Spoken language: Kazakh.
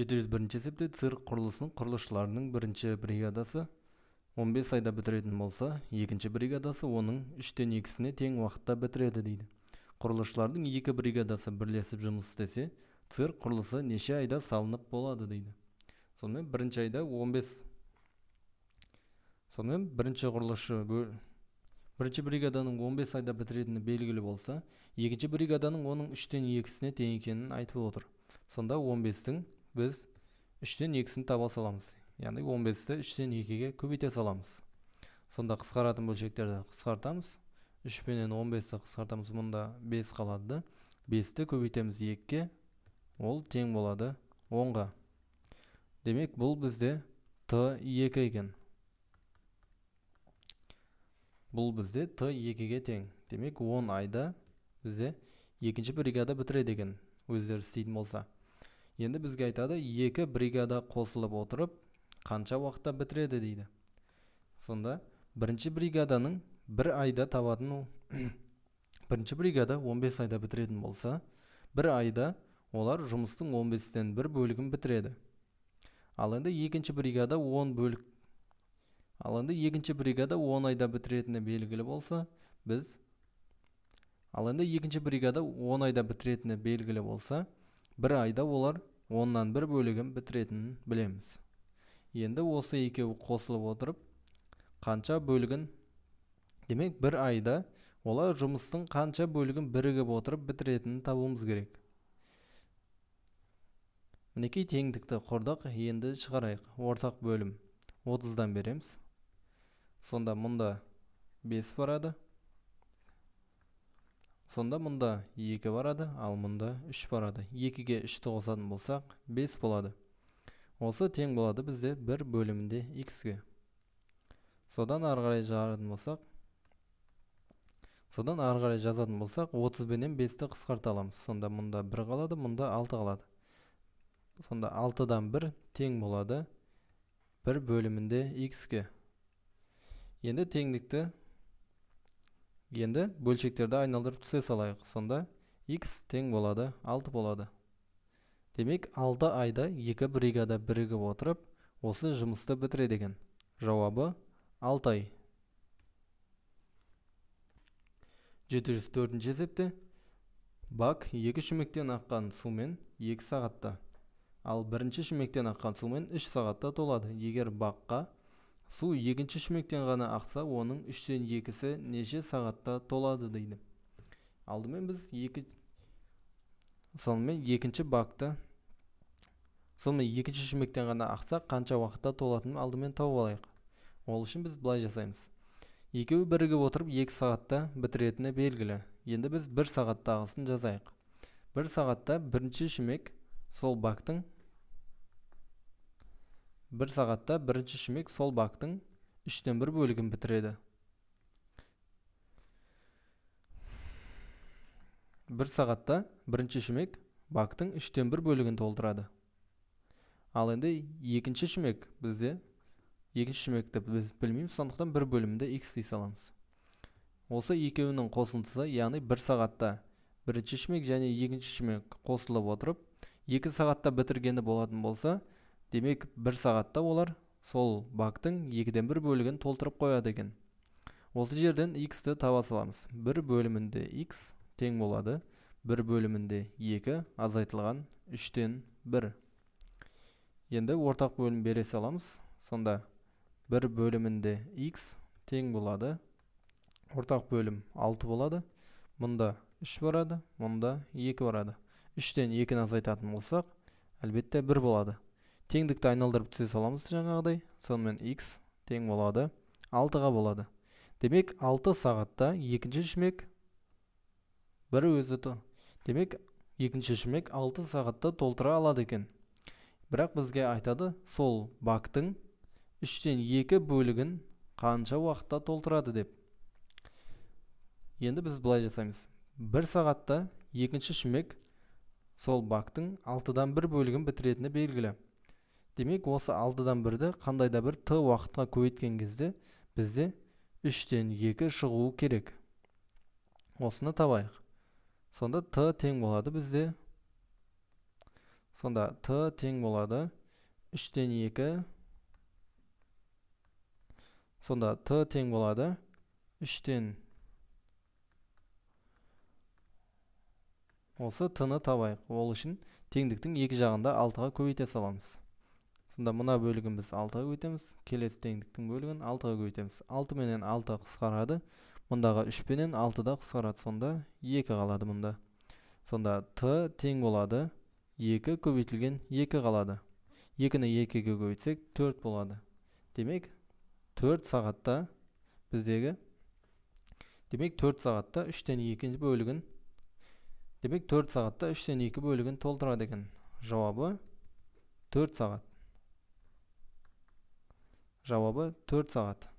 701 есепте цирк құрылысының құрылысшыларының бірінші бригадасы 15 айда бітіретін болса, екінші бригадасы оның 3 үштен екісіне тең уақытта бітіреді дейді. Құрылысшылардың екі бригадасы бірлесіп жұмыс істесе, цирк құрылысы неше айда салынып болады дейді. Сонымен бірінші айда 15 Сонымен бірінші құрылысшы бірінші бригаданың 15 айда бітіретіні белгілі болса, екінші бригаданың оның үштен екісіне тең екенін айтып отыр. Сонда 15-тің біз 3-тен 2-сін таба саламыз. Яғни 15-ті 3-тен 2-ге көбейте саламыз. Сонда қысқаратын бөлшектерді қысқартамыз. 3 пен 15-ті қысқартамыз, мұнда 5 қалады. 5-ті көбейтеміз 2-ге, ол тең болады 10-ға. Демек, бұл бізде Т2 екен. Бұл бізде Т2-ге тең. Демек, 10 айда бізде екінші бір егеді бітіреді деген. өздері істейдім болса енді бізге айтады екі бригада қосылып отырып қанша уақытта бітіреді дейді сонда бірінші бригаданың бір айда табатын бірінші бригада 15 айда бітіретін болса бір айда олар жұмыстың 15-тен бір бөлігін бітіреді ал енді екінші бригада 10 бөлік ал енді екінші бригада 10 айда бітіретіні белгілі болса біз ал енді екінші бригада 10 айда бітіретіні белгілі болса бір айда олар оннан бір бөлігін бітіретінін білеміз енді осы екеуі қосылып отырып қанша бөлігін демек бір айда олар жұмыстың қанша бөлігін бірігіп отырып бітіретінін табуымыз керек мінекей теңдікті құрдық енді шығарайық ортақ бөлім 30-дан береміз сонда мұнда 5 барады сонда мұнда 2 барады ал мұнда 3 барады 2-ге 3 тоғысатын болсақ 5 болады осы тең болады бізде 1 бөлімінде x-ге содан ары қарай болсақ содан ары қарай жазатын болсақ 30 бенен 5-ті қысқарта аламыз сонда мұнда 1 қалады мұнда 6 қалады сонда 6-дан 1 тең болады 1 бөлімінде x ке енді теңдікті енді бөлшектерді айналдырып түсе салайық сонда x тең болады 6 болады демек 6 айда 2 бригада бірігіп отырып осы жұмысты бітіре деген. жауабы 6 ай 704 есепте бак 2 шүмектен аққан сумен 2 сағатта ал 1-ші шүмектен аққан сумен 3 сағатта толады егер баққа су екінші шүмектен ғана ақса оның үштен екісі неше сағатта толады дейді алдымен біз екі сонымен екінші бакты сонымен екінші шүмектен ғана ақса қанша уақытта толатынын алдымен тауып алайық ол үшін біз былай жасаймыз екеуі бірігіп отырып екі сағатта бітіретіні белгілі енді біз бір сағаттағысын жазайық бір сағатта бірінші шүмек сол бактың 1 сағатта 1-ші шүмек сол бақтың 3-тен 1 бөлігін бітіреді. 1 сағатта 1-ші шүмек бақтың 3-тен 1 бөлігін толтырады. Ал енді 2-ші шүмек бізде 2-ші шүмекті біз білмейміз, сондықтан 1 бөлімінде x дей саламыз. Осы екеуінің қосындысы, яғни 1 сағатта 1-ші шүмек және 2-ші шүмек қосылып отырып, 2 сағатта бітіргені болатын болса, демек бір сағатта олар сол бактың екіден бір бөлігін толтырып қояды екен осы жерден x-ті таба саламыз бір бөлімінде x тең болады бір бөлімінде 2 азайтылған 3-тен 1 енді ортақ бөлім бере саламыз сонда бір бөлімінде x тең болады ортақ бөлім 6 болады мұнда 3 барады мұнда 2 барады 3-тен 2-ні азайтатын болсақ әлбетте 1 болады теңдікті айналдырып түсе саламыз жаңағыдай сонымен x тең болады 6-ға болады демек 6 сағатта екінші шүмек бір өзі демек екінші шүмек 6 сағатта толтыра алады екен бірақ бізге айтады сол бактың үштен екі бөлігін қанша уақытта толтырады деп енді біз былай жасаймыз бір сағатта екінші шүмек сол бактың алтыдан бір бөлігін бітіретіні белгілі демек осы алтыдан бірді қандай да бір т уақытқа көбейткен кезде бізде үштен екі шығуы керек осыны табайық сонда т тең болады бізде сонда т тең болады үштен екі сонда т тең болады үштен осы т-ны табайық ол үшін теңдіктің екі жағында алтыға көбейте саламыз сонда мына бөлігін біз 6-ға көйтеміз келесі теңдіктің бөлігін 6-ға көйтеміз 6 менен 6 қысқарады мұндағы 3 менен 6-да қысқарады сонда 2 қалады мұнда сонда t тең болады 2 көбейтілген 2 қалады 2-ні 2-ге көйтсек 4 болады демек 4 сағатта біздегі демек 4 сағатта 3-тен 2 бөлігін демек 4 сағатта 3-тен 2 бөлігін толтырады екен жауабы 4 сағат жауабы 4 сағат